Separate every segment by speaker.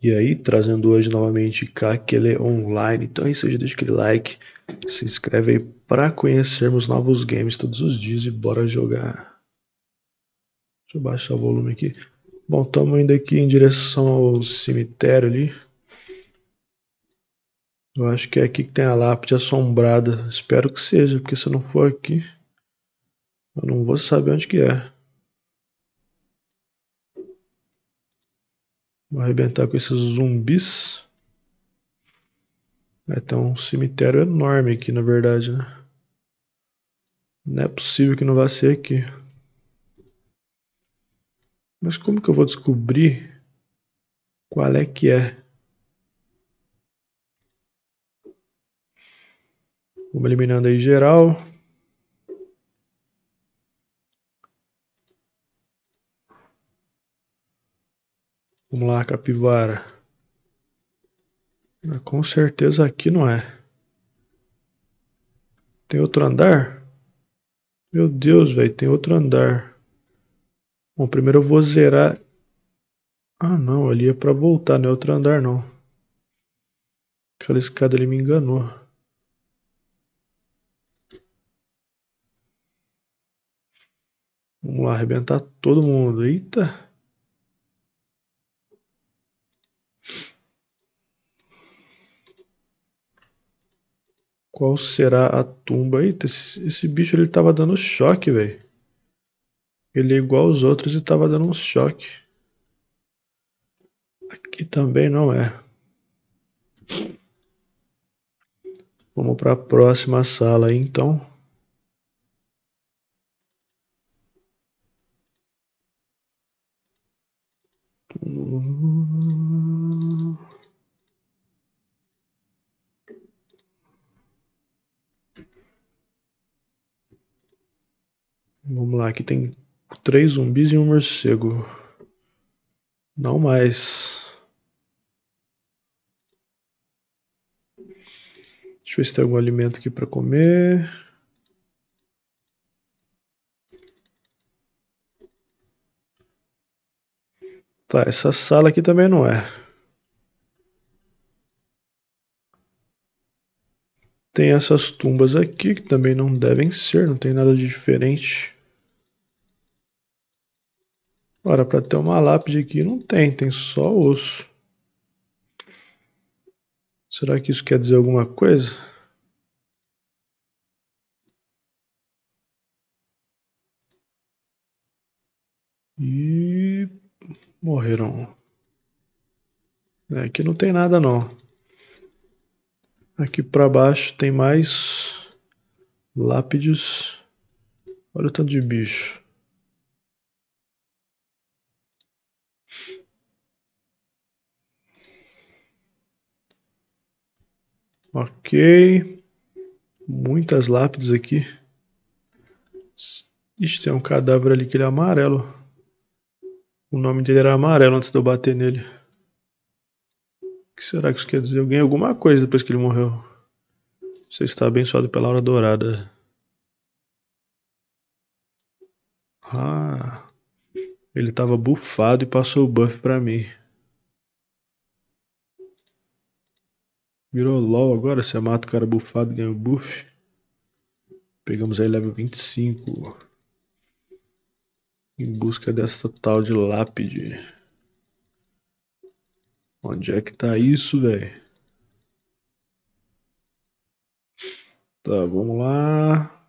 Speaker 1: E aí, trazendo hoje novamente Kakele é Online. Então é isso aí, deixa aquele like, se inscreve aí para conhecermos novos games todos os dias e bora jogar. Deixa eu baixar o volume aqui. Bom, estamos indo aqui em direção ao cemitério ali. Eu acho que é aqui que tem a lápide assombrada. Espero que seja, porque se não for aqui, eu não vou saber onde que é. Vou arrebentar com esses zumbis. Vai ter um cemitério enorme aqui, na verdade, né? Não é possível que não vá ser aqui. Mas como que eu vou descobrir qual é que é? Vamos eliminando aí geral. Vamos lá, capivara. Ah, com certeza aqui não é. Tem outro andar? Meu Deus, velho, tem outro andar. Bom, primeiro eu vou zerar. Ah, não, ali é pra voltar, não é outro andar, não. Aquela escada ali me enganou. Vamos lá, arrebentar todo mundo. Eita! Qual será a tumba? Eita, esse, esse bicho ele tava dando choque, velho. Ele é igual aos outros e tava dando um choque. Aqui também não é. Vamos para a próxima sala, então. lá, aqui tem três zumbis e um morcego. Não mais. Deixa eu ver se tem algum alimento aqui para comer. Tá, essa sala aqui também não é. Tem essas tumbas aqui que também não devem ser, não tem nada de diferente. Agora, para ter uma lápide aqui, não tem, tem só osso. Será que isso quer dizer alguma coisa? E morreram. É, aqui não tem nada não. Aqui para baixo tem mais lápides. Olha o tanto de bicho. Ok. Muitas lápides aqui. Ixi, tem um cadáver ali que ele é amarelo. O nome dele era amarelo antes de eu bater nele. O que será que isso quer dizer? Eu ganhei alguma coisa depois que ele morreu. Você está abençoado pela hora dourada. Ah. Ele estava bufado e passou o buff para mim. Virou LOL agora, você mata o cara bufado, ganha o buff. Pegamos aí level 25. Em busca dessa tal de lápide. Onde é que tá isso, velho? Tá, vamos lá.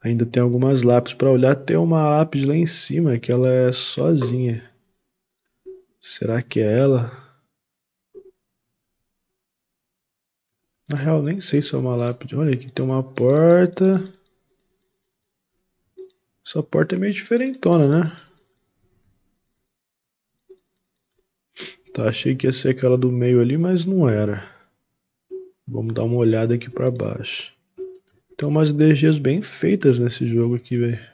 Speaker 1: Ainda tem algumas lápis para olhar. Tem uma lápis lá em cima que ela é sozinha. Será que é ela? Na real, nem sei se é uma lápide. Olha aqui, tem uma porta. Essa porta é meio diferentona, né? Tá, achei que ia ser aquela do meio ali, mas não era. Vamos dar uma olhada aqui pra baixo. Tem umas DGs bem feitas nesse jogo aqui, velho.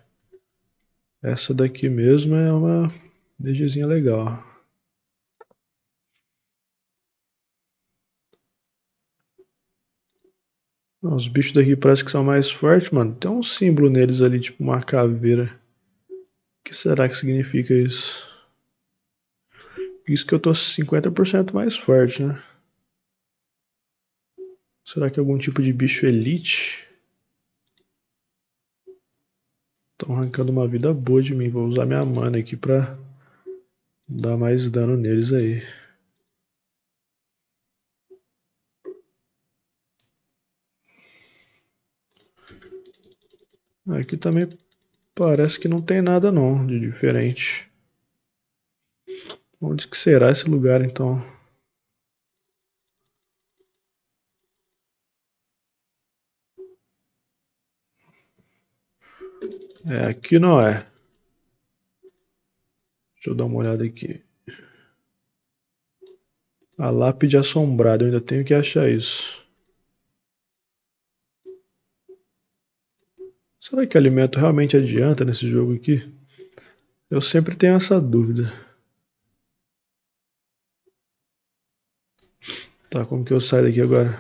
Speaker 1: Essa daqui mesmo é uma DGzinha legal, os bichos daqui parece que são mais fortes, mano. Tem um símbolo neles ali, tipo uma caveira. O que será que significa isso? Isso que eu tô 50% mais forte, né? Será que é algum tipo de bicho elite? Estão arrancando uma vida boa de mim. Vou usar minha mana aqui pra dar mais dano neles aí. Aqui também parece que não tem nada não de diferente. Onde que será esse lugar então? É, aqui não é. Deixa eu dar uma olhada aqui. A lápide assombrada, eu ainda tenho que achar isso. Será que alimento realmente adianta nesse jogo aqui? Eu sempre tenho essa dúvida. Tá, como que eu saio daqui agora?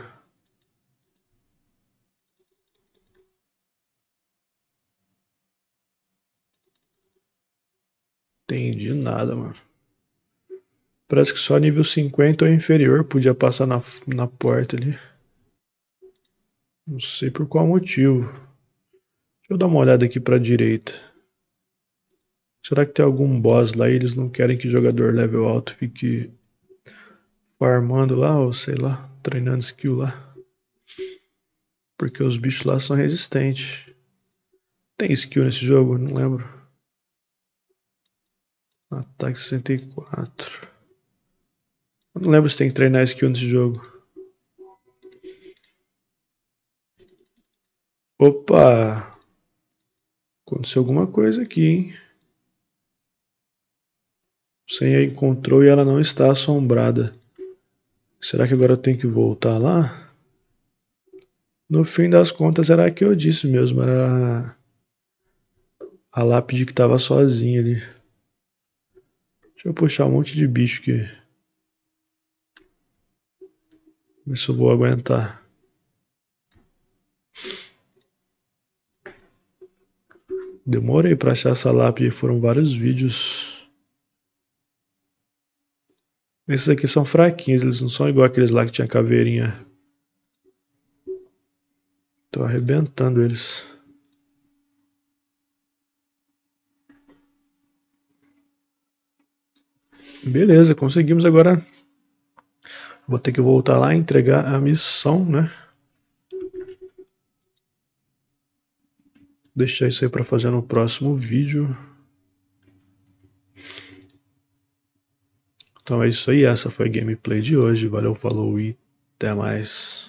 Speaker 1: Entendi nada, mano. Parece que só nível 50 ou inferior podia passar na, na porta ali. Não sei por qual motivo eu dar uma olhada aqui para a direita. Será que tem algum boss lá e eles não querem que jogador level alto fique farmando lá ou sei lá, treinando skill lá? Porque os bichos lá são resistentes. Tem skill nesse jogo? Não lembro. Ataque 64. Eu não lembro se tem que treinar skill nesse jogo. Opa! Aconteceu alguma coisa aqui, hein? Você a encontrou e ela não está assombrada. Será que agora eu tenho que voltar lá? No fim das contas, era que eu disse mesmo, era a lápide que estava sozinha ali. Deixa eu puxar um monte de bicho aqui. se eu vou aguentar. demorei para achar essa lápide, foram vários vídeos. Esses aqui são fraquinhos, eles não são igual aqueles lá que tinha caveirinha. Tô arrebentando eles. Beleza, conseguimos agora. Vou ter que voltar lá e entregar a missão, né? deixar isso aí para fazer no próximo vídeo. Então é isso aí, essa foi a gameplay de hoje. Valeu, falou e até mais.